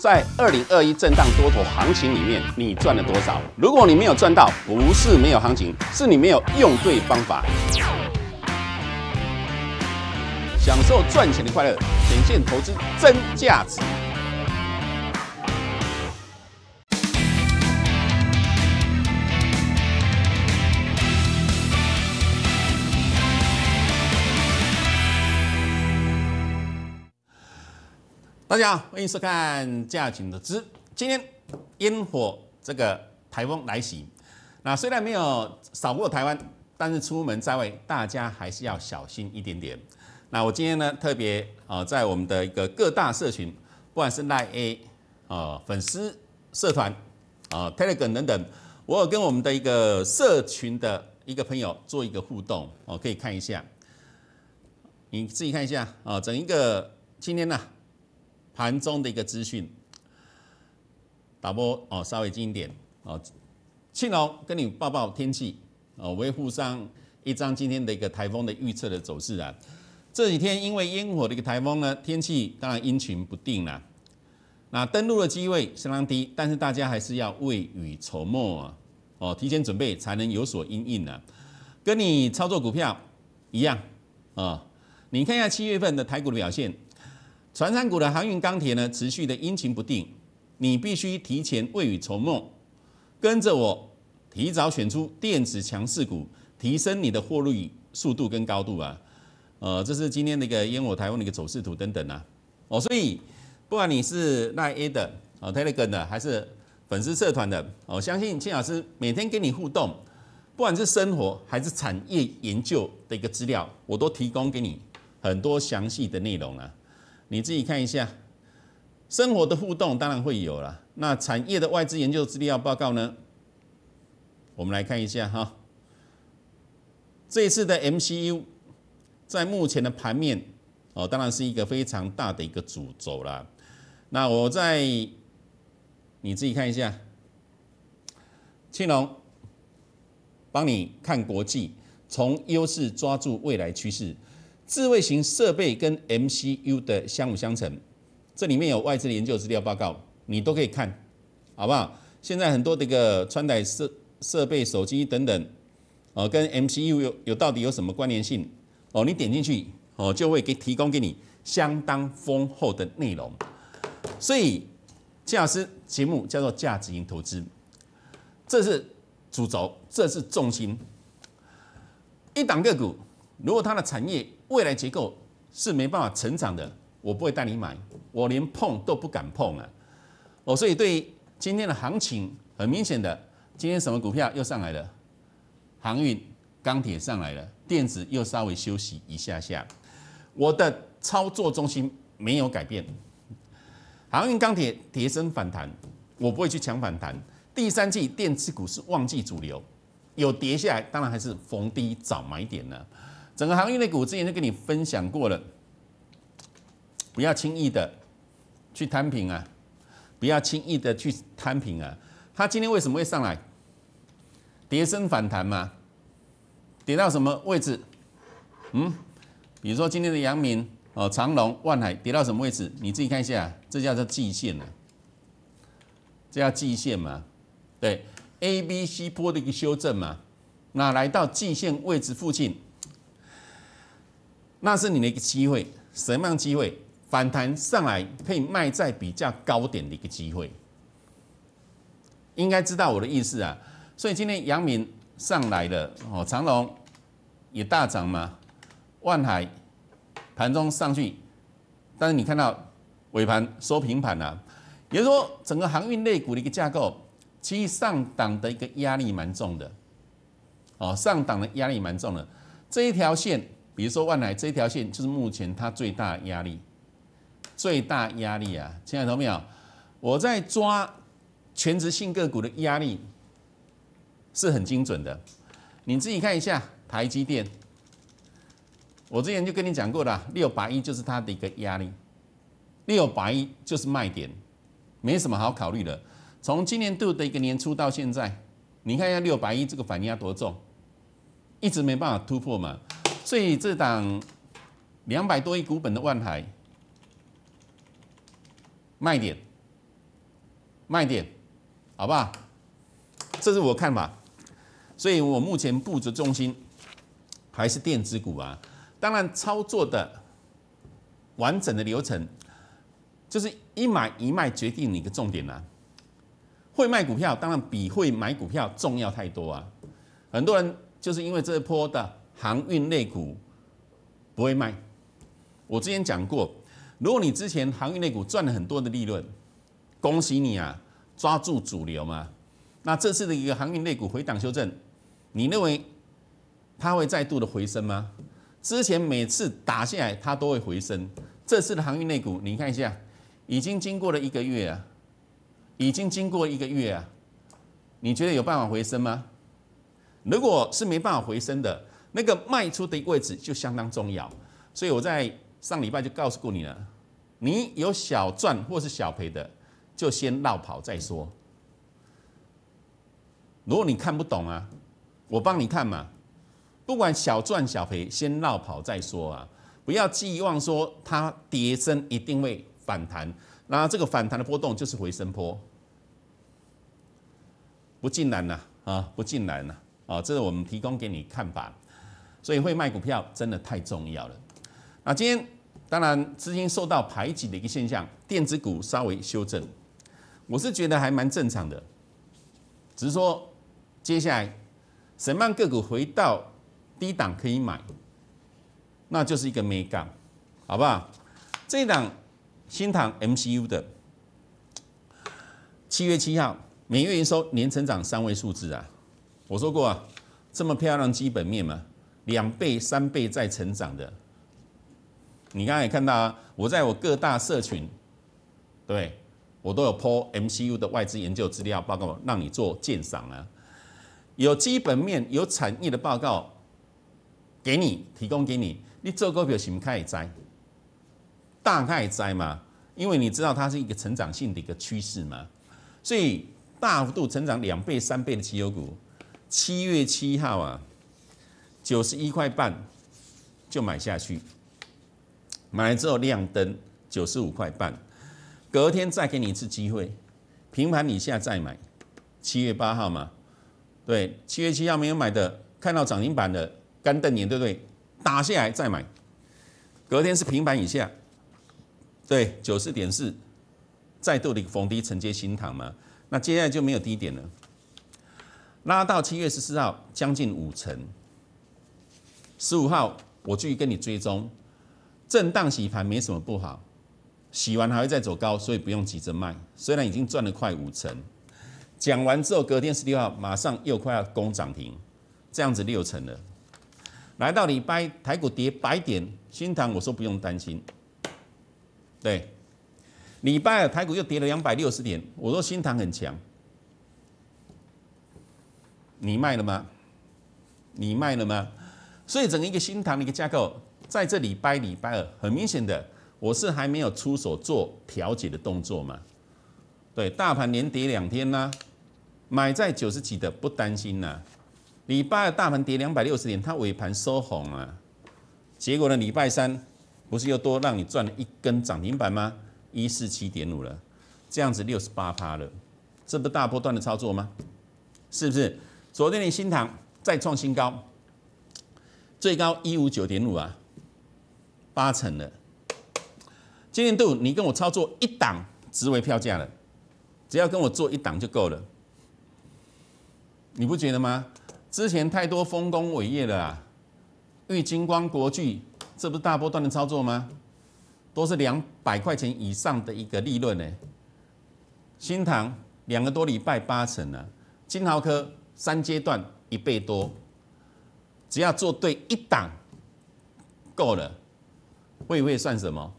在二零二一震荡多头行情里面，你赚了多少？如果你没有赚到，不是没有行情，是你没有用对方法。享受赚钱的快乐，显现投资真价值。大家好，欢迎收看《价钱的知》。今天烟火这个台风来袭，那虽然没有扫过台湾，但是出门在外，大家还是要小心一点点。那我今天呢，特别啊，在我们的一个各大社群，不管是赖 A 啊、粉丝社团啊、Telegram 等等，我有跟我们的一个社群的一个朋友做一个互动哦，可以看一下，你自己看一下啊，整一个今天呢。盘中的一个资讯，打波哦，稍微近一点哦。庆隆跟你报报天气哦，维护上一张今天的一个台风的预测的走势啊。这几天因为烟火的一个台风呢，天气当然阴晴不定啊。那登陆的机位相当低，但是大家还是要未雨绸缪啊，哦，提前准备才能有所应应呢。跟你操作股票一样啊，你看一下七月份的台股的表现。船产股的航运、钢铁呢，持续的阴晴不定，你必须提前未雨绸缪，跟着我提早选出电子强势股，提升你的获利速度跟高度啊！呃，这是今天的一个烟火台湾的一个走势图等等啊！哦，所以不管你是赖 A 的啊 Telegram 的，还是粉丝社团的，我相信青老师每天跟你互动，不管是生活还是产业研究的一个资料，我都提供给你很多详细的内容啊！你自己看一下，生活的互动当然会有了。那产业的外资研究资料报告呢？我们来看一下哈。这次的 MCU 在目前的盘面哦，当然是一个非常大的一个主轴了。那我在你自己看一下，青龙帮你看国际，从优势抓住未来趋势。智慧型设备跟 MCU 的相辅相成，这里面有外资的研究资料报告，你都可以看，好不好？现在很多这个穿戴设设备、手机等等，哦，跟 MCU 有有到底有什么关联性？哦，你点进去，哦，就会给提供给你相当丰厚的内容。所以，金老师节目叫做价值型投资，这是主轴，这是重心。一档个股，如果它的产业。未来结构是没办法成长的，我不会带你买，我连碰都不敢碰啊！哦，所以对今天的行情很明显的，今天什么股票又上来了？航运、钢铁上来了，电子又稍微休息一下下。我的操作中心没有改变，航运、钢铁跌升反弹，我不会去抢反弹。第三季电子股是旺季主流，有跌下来，当然还是逢低找买点呢。整个行业的股之前就跟你分享过了，不要轻易的去摊平啊！不要轻易的去摊平啊！它今天为什么会上来？跌升反弹嘛？跌到什么位置？嗯，比如说今天的阳明、哦长隆、万海跌到什么位置？你自己看一下，这叫做季线啊，这叫季线嘛？对，A、B、C 波的一个修正嘛？那来到季线位置附近。那是你的一个机会，什么样机会？反弹上来可以卖在比较高点的一个机会，应该知道我的意思啊。所以今天阳明上来了，哦，长隆也大涨嘛，万海盘中上去，但是你看到尾盘收平盘了，也就是说整个航运类股的一个架构，其实上档的一个压力蛮重的，哦，上档的压力蛮重的，这一条线。比如说，万耐这条线就是目前它最大压力，最大压力啊！听得懂没有？我在抓全职性个股的压力是很精准的。你自己看一下台积电，我之前就跟你讲过的六百一就是它的一个压力，六百一就是卖点，没什么好考虑的。从今年度的一个年初到现在，你看一下六百一这个反压要多重，一直没办法突破嘛。所以这档两百多亿股本的万海，卖点，卖点，好不好？这是我看法。所以我目前布局重心还是电子股啊。当然，操作的完整的流程就是一买一卖决定你的重点啊。会卖股票当然比会买股票重要太多啊。很多人就是因为这一波的。航运类股不会卖。我之前讲过，如果你之前航运类股赚了很多的利润，恭喜你啊，抓住主流嘛。那这次的一个航运类股回档修正，你认为它会再度的回升吗？之前每次打下来它都会回升，这次的航运类股，你看一下，已经经过了一个月啊，已经经过一个月啊，你觉得有办法回升吗？如果是没办法回升的。那个卖出的位置就相当重要，所以我在上礼拜就告诉过你了。你有小赚或是小赔的，就先绕跑再说。如果你看不懂啊，我帮你看嘛。不管小赚小赔，先绕跑再说啊，不要寄望说它跌升一定会反弹，然这个反弹的波动就是回升坡，不进来了啊，不进来了啊，这是我们提供给你看法。所以会卖股票真的太重要了。那今天当然资金受到排挤的一个现象，电子股稍微修正，我是觉得还蛮正常的。只是说接下来么样个股回到低档可以买，那就是一个美港，好不好？这档新塘 MCU 的七月七号每月营收年成长三位数字啊！我说过啊，这么漂亮基本面嘛。两倍、三倍在成长的，你刚才也看到啊，我在我各大社群，对我都有抛 MCU 的外资研究资料报告，让你做鉴赏啊。有基本面、有产业的报告，给你提供给你，你做股票什么可也摘？大概摘嘛，因为你知道它是一个成长性的一个趋势嘛，所以大幅度成长两倍、三倍的绩优股，七月七号啊。九十一块半就买下去，买了之后亮灯九十五块半，隔天再给你一次机会，平盘以下再买。七月八号嘛，对，七月七号没有买的，看到涨停板的干瞪眼对不对？打下来再买，隔天是平盘以下，对，九十点四再度的逢低承接新塘嘛，那接下来就没有低点了，拉到七月十四号将近五成。十五号我继续跟你追踪，震荡洗盘没什么不好，洗完还会再走高，所以不用急着卖。虽然已经赚了快五成，讲完之后隔天十六号马上又快要攻涨停，这样子六成了。来到礼拜，台股跌百点，新塘我说不用担心。对，礼拜台股又跌了两百六十点，我说新塘很强。你卖了吗？你卖了吗？所以整个一个新塘的一个架构，在这礼拜礼拜二，很明显的，我是还没有出手做调节的动作嘛。对，大盘连跌两天啦，买在九十几的不担心啦。礼拜二大盘跌两百六十点，它尾盘收红了，结果呢礼拜三不是又多让你赚了一根涨停板吗？一四七点五了，这样子六十八趴了，这不大波段的操作吗？是不是？昨天的新塘再创新高。最高一五九点五啊，八成的，今年度你跟我操作一档，值为票价了，只要跟我做一档就够了，你不觉得吗？之前太多丰功伟业了啊，玉金光国巨，这不是大波段的操作吗？都是两百块钱以上的一个利润呢。新塘两个多礼拜八成啊，金豪科三阶段一倍多。只要做对一档够了，会会算什么？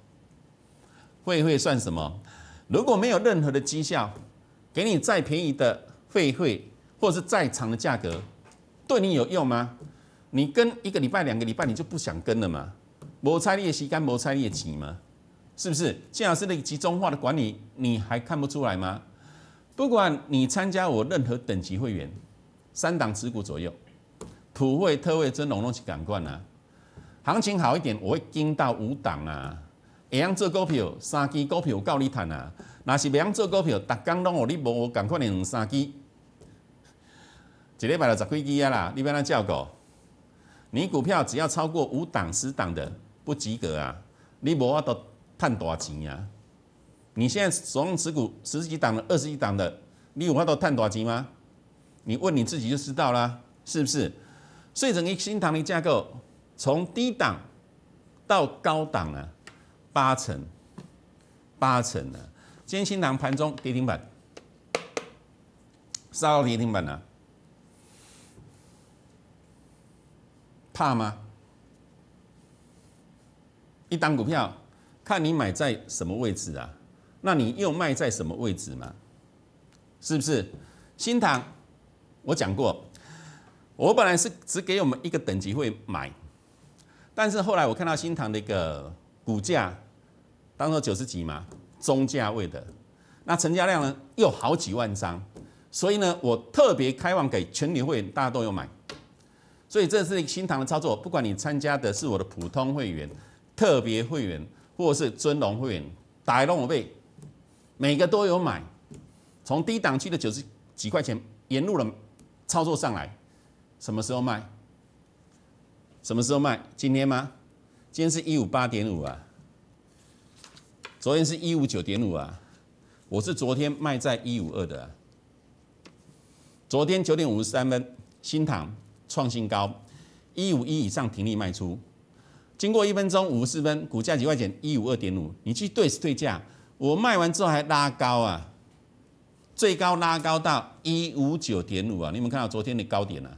会会算什么？如果没有任何的绩效，给你再便宜的会会，或者是再长的价格，对你有用吗？你跟一个礼拜、两个礼拜，你就不想跟了吗？摩擦力吸干，摩擦力挤吗？是不是？谢老师那个集中化的管理，你还看不出来吗？不管你参加我任何等级会员，三档持股左右。普惠、特惠、真荣拢是赶款啊。行情好一点，我会跟到五档啊。会用做股票三支股票够你赚啊。若是未用做股票，逐工拢互你无共款的两三支，一礼拜就十几支啊啦！你要怎照顾？你股票只要超过五档、十档的，不及格啊！你无法度赚大钱啊？你现在手上持股十几档的、二十几档的，你有法度赚大钱吗？你问你自己就知道啦，是不是？所以，整个新塘的架构从低档到高档啊，八成八成啊。今天新塘盘中跌停板，杀到跌停板啊，怕吗？一档股票看你买在什么位置啊，那你又卖在什么位置吗？是不是？新塘我讲过。我本来是只给我们一个等级会买，但是后来我看到新塘的一个股价，当时九十几嘛，中价位的，那成交量呢又好几万张，所以呢，我特别开放给全体会员，大家都有买，所以这是一个新塘的操作。不管你参加的是我的普通会员、特别会员，或是尊荣会员，打一龙我背，每个都有买，从低档区的九十几块钱沿入了操作上来。什么时候卖？什么时候卖？今天吗？今天是一五八点五啊。昨天是一五九点五啊。我是昨天卖在一五二的。昨天九点五十三分，新塘创新高，一五一以上停利卖出。经过一分钟五十四分，股价几块钱？一五二点五。你去对对价，我卖完之后还拉高啊。最高拉高到一五九点五啊。你们看到昨天的高点啊？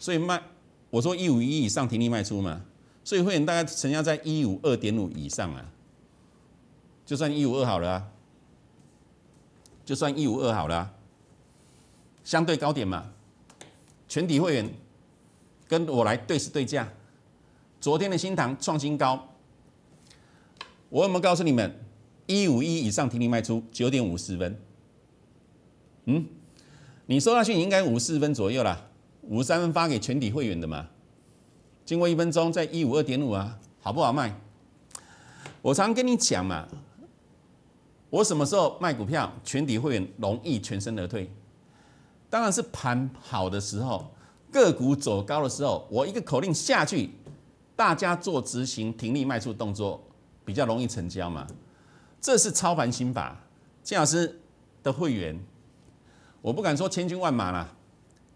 所以卖，我说一五一以上停利卖出嘛，所以会员大概成交在一五二点五以上啊，就算一五二好了，就算一五二好了，相对高点嘛。全体会员跟我来对时对价，昨天的新塘创新高，我有没有告诉你们一五一以上停利卖出九点五十分？嗯，你收到信应该五四分左右啦。五十三分发给全体会员的嘛，经过一分钟，在一五二点五啊，好不好卖？我常跟你讲嘛，我什么时候卖股票，全体会员容易全身而退，当然是盘好的时候，个股走高的时候，我一个口令下去，大家做执行停利卖出动作，比较容易成交嘛。这是操盘心法，金老师的会员，我不敢说千军万马啦。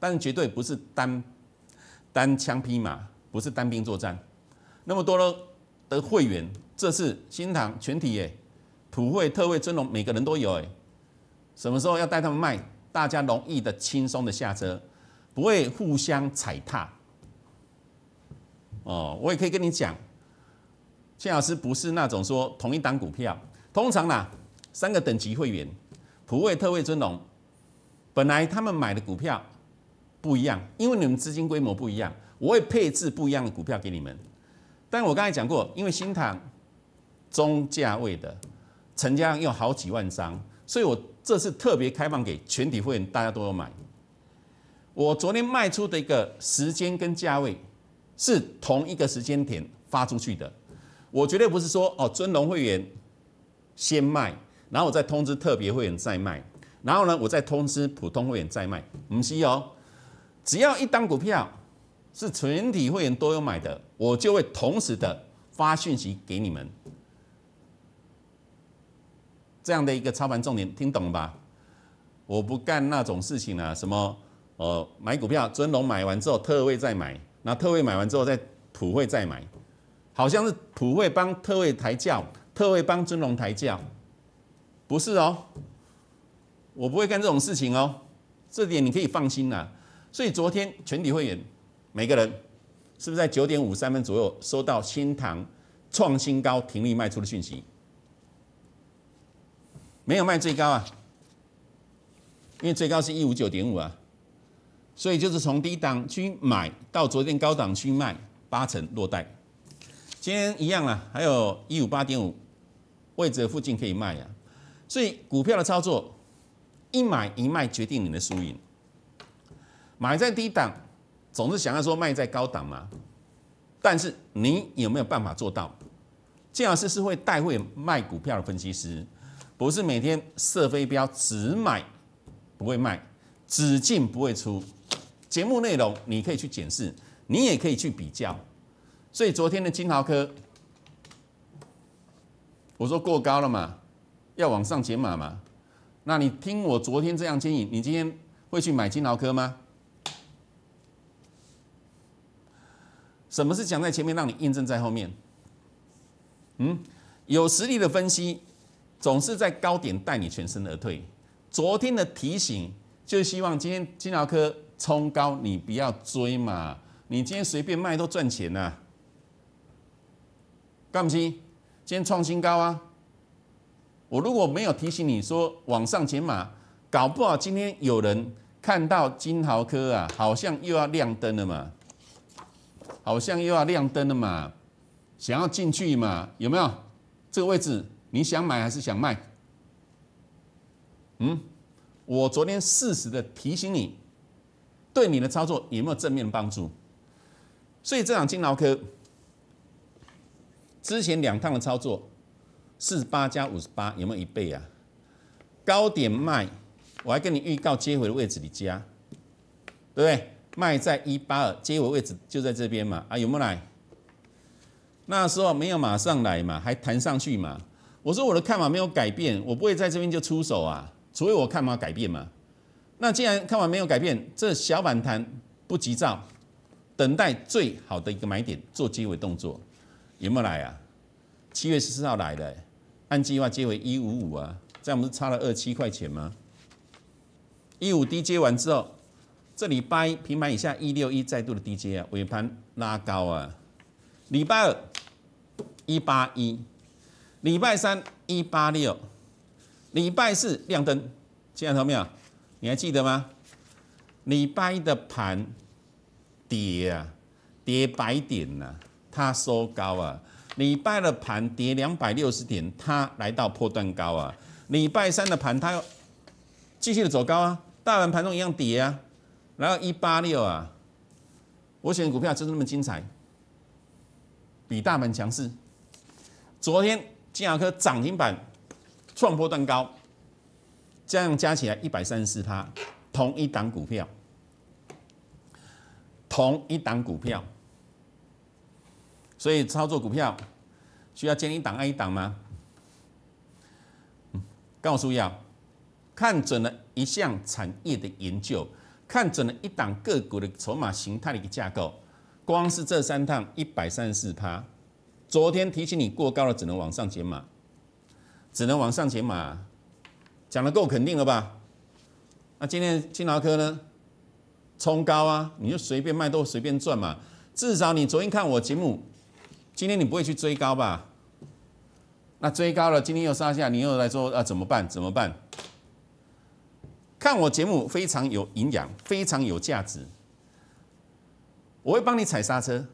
但是绝对不是单单枪匹马，不是单兵作战。那么多了的会员，这是新塘全体哎，普惠特惠尊荣，每个人都有哎。什么时候要带他们卖，大家容易的、轻松的下车，不会互相踩踏。哦，我也可以跟你讲，谢老师不是那种说同一档股票，通常啦，三个等级会员，普惠特惠尊荣，本来他们买的股票。不一样，因为你们资金规模不一样，我会配置不一样的股票给你们。但我刚才讲过，因为新塘中价位的成交量有好几万张，所以我这次特别开放给全体会员，大家都有买。我昨天卖出的一个时间跟价位是同一个时间点发出去的，我绝对不是说哦尊龙会员先卖，然后我再通知特别会员再卖，然后呢我再通知普通会员再卖，不是哦。只要一单股票是全体会员都有买的，我就会同时的发讯息给你们。这样的一个操盘重点，听懂了吧？我不干那种事情啊！什么呃，买股票尊龙买完之后，特惠再买，那特惠买完之后再普惠再买，好像是普惠帮特惠抬轿，特惠帮尊龙抬轿，不是哦。我不会干这种事情哦，这点你可以放心啦。所以昨天全体会员每个人是不是在九点五三分左右收到新塘创新高停利卖出的讯息？没有卖最高啊，因为最高是一五九点五啊，所以就是从低档去买到昨天高档去卖八成落袋。今天一样啊，还有一五八点五位置附近可以卖啊，所以股票的操作一买一卖决定你的输赢。买在低档，总是想要说卖在高档嘛？但是你有没有办法做到？建老师是会带会卖股票的分析师，不是每天射飞镖只买不会卖，只进不会出。节目内容你可以去检视，你也可以去比较。所以昨天的金豪科，我说过高了嘛，要往上减码嘛？那你听我昨天这样建议，你今天会去买金豪科吗？什么是讲在前面，让你验证在后面？嗯，有实力的分析总是在高点带你全身而退。昨天的提醒就希望今天金豪科冲高，你不要追嘛。你今天随便卖都赚钱呐。干不干？今天创新高啊！我如果没有提醒你说往上减码，搞不好今天有人看到金豪科啊，好像又要亮灯了嘛。好像又要亮灯了嘛，想要进去嘛？有没有这个位置？你想买还是想卖？嗯，我昨天适时的提醒你，对你的操作有没有正面帮助？所以这场金劳科之前两趟的操作，四十八加五十八，有没有一倍啊？高点卖，我还跟你预告接回的位置，你加，对不对？卖在一八二接尾位置就在这边嘛，啊有没有来？那时候没有马上来嘛，还弹上去嘛。我说我的看法没有改变，我不会在这边就出手啊，除非我看法改变嘛。那既然看法没有改变，这小反弹不急躁，等待最好的一个买点做接尾动作，有没有来啊？七月十四号来的，按计划接尾一五五啊，这样不是差了二七块钱吗？一五低接完之后。这礼拜平盘以下一六一再度的低接啊，尾盘拉高啊。礼拜二一八一，礼拜三一八六，礼拜四亮灯，听到没有？你还记得吗？礼拜一的盘跌啊，跌百点呐，它收高啊。礼拜的盘跌两百六十点，它来到破断高啊。礼拜三的盘它又继续的走高啊，大盘盘中一样跌啊。然后一八六啊，我选的股票就是那么精彩，比大盘强势。昨天金亚科涨停板创破断高，这样加起来一百三十四趴，同一档股票，同一档股票，所以操作股票需要建一档按一档吗？告诉要看准了一项产业的研究。看准了一档个股的筹码形态的一个架构，光是这三趟一百三十四趴，昨天提醒你过高了，只能往上减码，只能往上减码，讲的够肯定了吧？那今天金劳科呢？冲高啊，你就随便卖都随便赚嘛。至少你昨天看我节目，今天你不会去追高吧？那追高了，今天又杀下，你又来说啊怎么办？怎么办？看我节目非常有营养，非常有价值。我会帮你踩刹车。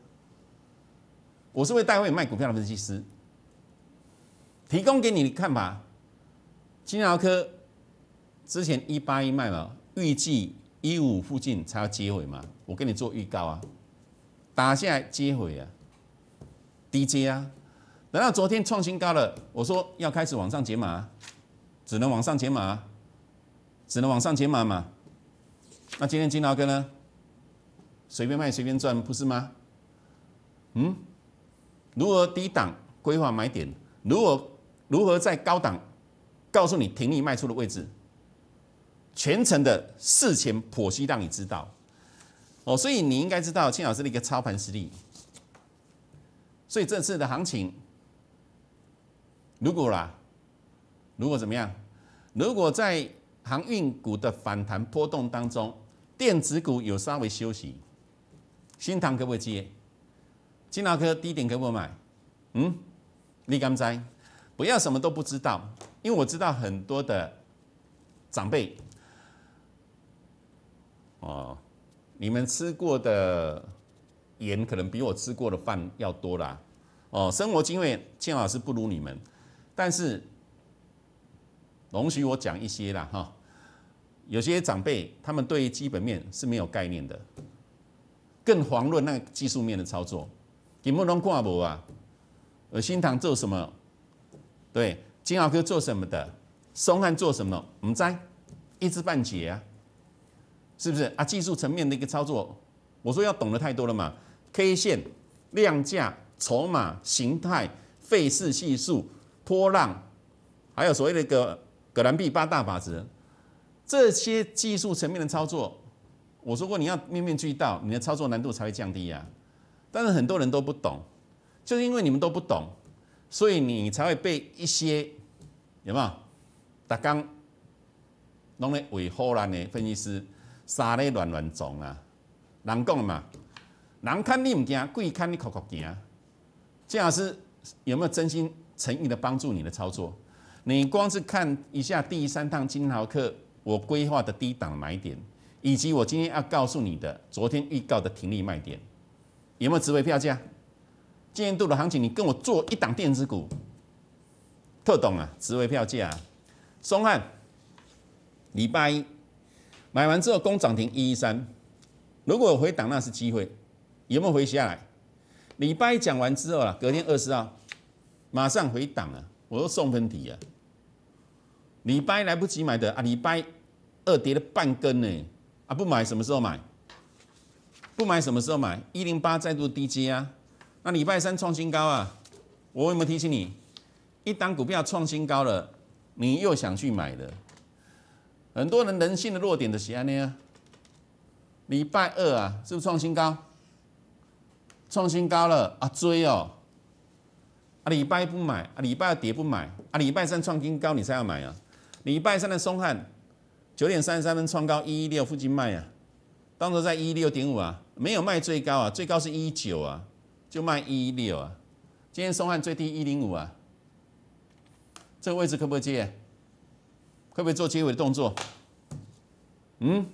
我是为大卫卖股票的分析师，提供给你的看法。金饶科之前一八一卖了，预计一五附近才要接回嘛。我给你做预告啊，打下来接回啊，DJ 啊。等道昨天创新高了？我说要开始往上解码，只能往上解码。只能往上减码嘛？那今天金牛哥呢？随便卖随便赚，不是吗？嗯？如何低档规划买点？如何如何在高档告诉你停利卖出的位置？全程的事前剖析让你知道。哦，所以你应该知道庆老师的一个操盘实力。所以这次的行情，如果啦，如果怎么样？如果在航运股的反弹波动当中，电子股有稍微休息。新塘可不可以接？金老哥低点可不可以买？嗯？力刚哉，不要什么都不知道，因为我知道很多的长辈哦，你们吃过的盐可能比我吃过的饭要多啦。哦，生活经验金老师不如你们，但是。容许我讲一些啦，哈，有些长辈他们对基本面是没有概念的，更遑论那技术面的操作，你们能挂博啊，呃，新塘做什么？对，金奥科做什么的？松汉做什么？唔在一知半解啊，是不是啊？技术层面的一个操作，我说要懂得太多了嘛，K 线、量价、筹码、形态、费氏系数、波浪，还有所谓那个。葛兰碧八大法则，这些技术层面的操作，我说过你要面面俱到，你的操作难度才会降低呀。但是很多人都不懂，就是因为你们都不懂，所以你才会被一些有没有打钢，弄咧伪荷兰的分析师杀咧乱乱撞啊。人讲嘛，人看你唔惊，鬼看你壳壳惊啊。金老师有没有真心诚意的帮助你的操作？你光是看一下第三堂金豪课，我规划的低档买点，以及我今天要告诉你的昨天预告的停利卖点，有没有职位票价？今年度的行情，你跟我做一档电子股，特懂啊！职位票价，松汉，礼拜一买完之后攻涨停一一三，如果回档那是机会，有没有回下来？礼拜一讲完之后啊，隔天二十号马上回档了。我说送分题啊！礼拜来不及买的啊，礼拜二跌了半根呢，啊不买什么时候买？不买什么时候买？一零八再度低阶啊，那礼拜三创新高啊，我有没有提醒你？一当股票创新高了，你又想去买的，很多人人性的弱点的习性呢啊！礼拜二啊，是不是创新高？创新高了啊追哦！啊，礼拜不买，啊礼拜二跌不买，啊礼拜三创金高你才要买啊，礼拜三的松汉九点三十三分创高一一六附近卖啊，当时在一六点五啊，没有卖最高啊，最高是一九啊，就卖一六啊，今天松汉最低一零五啊，这个位置可不可以接？可不可以做接尾的动作？嗯，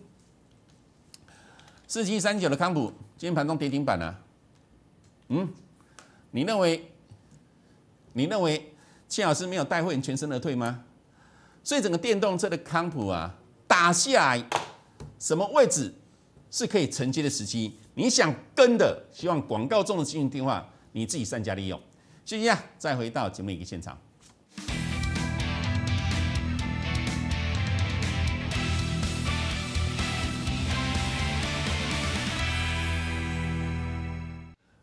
四七三九的康普今天盘中跌停板啊，嗯，你认为？你认为秦老师没有带会你全身而退吗？所以整个电动车的康普啊，打下来什么位置是可以承接的时期？你想跟的，希望广告中的咨询电话，你自己善加利用。谢谢啊！再回到节目一个现场，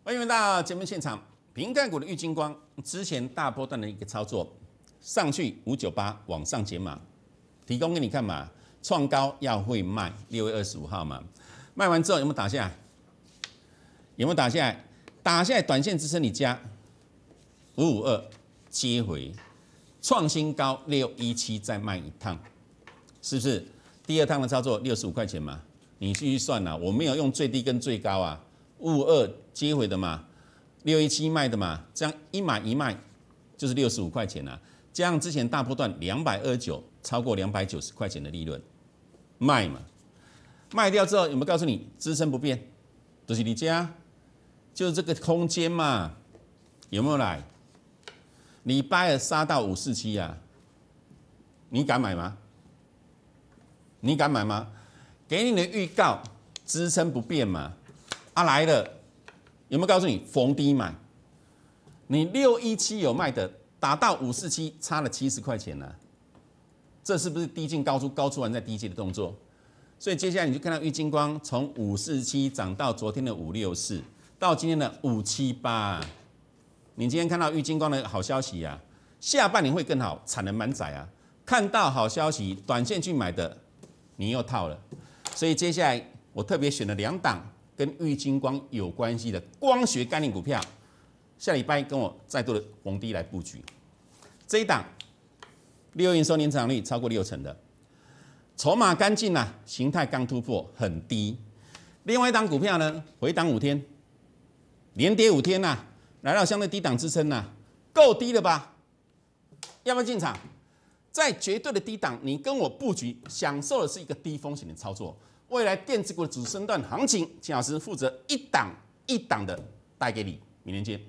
欢迎回到节目现场。平盖股的郁金光之前大波段的一个操作，上去五九八往上解码，提供给你看嘛？创高要会卖，六月二十五号嘛，卖完之后有没有打下来？有没有打下来？打下来短线支撑你加五五二接回，创新高六一七再卖一趟，是不是？第二趟的操作六十五块钱嘛，你继续算啊，我没有用最低跟最高啊，五五二接回的嘛。六一七卖的嘛，这样一买一卖就是六十五块钱啊，加上之前大波段两百二九，超过两百九十块钱的利润，卖嘛，卖掉之后有没有告诉你支撑不变，都是你家，就是这个空间嘛，有没有来？你掰了杀到五四七呀，你敢买吗？你敢买吗？给你的预告支撑不变嘛，啊来了。有没有告诉你逢低买？你六一七有卖的，打到五四七差了七十块钱呢，这是不是低进高出高出完再低进的动作？所以接下来你就看到玉金光从五四七涨到昨天的五六四，到今天的五七八。你今天看到玉金光的好消息呀，下半年会更好，产能满载啊！看到好消息，短线去买的你又套了，所以接下来我特别选了两档。跟玉金光有关系的光学概念股票，下礼拜跟我再度的逢低来布局。这一档六月营收年增长率超过六成的，筹码干净呐，形态刚突破，很低。另外一档股票呢，回档五天，连跌五天呐，来到相对低档支撑呐，够低了吧？要不要进场？在绝对的低档，你跟我布局，享受的是一个低风险的操作。未来电子股的主升段行情，金老师负责一档一档的带给你。明天见。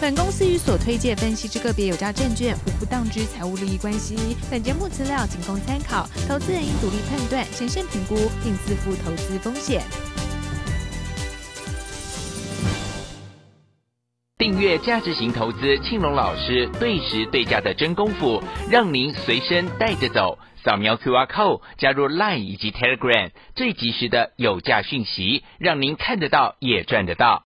本公司与所推介分析之个别有价证券无不当之财务利益关系。本节目资料仅供参考，投资人应独立判断、审慎评估，并自负投资风险。月价值型投资，庆龙老师对时对价的真功夫，让您随身带着走。扫描 QR Code 加入 LINE 以及 Telegram，最及时的有价讯息，让您看得到也赚得到。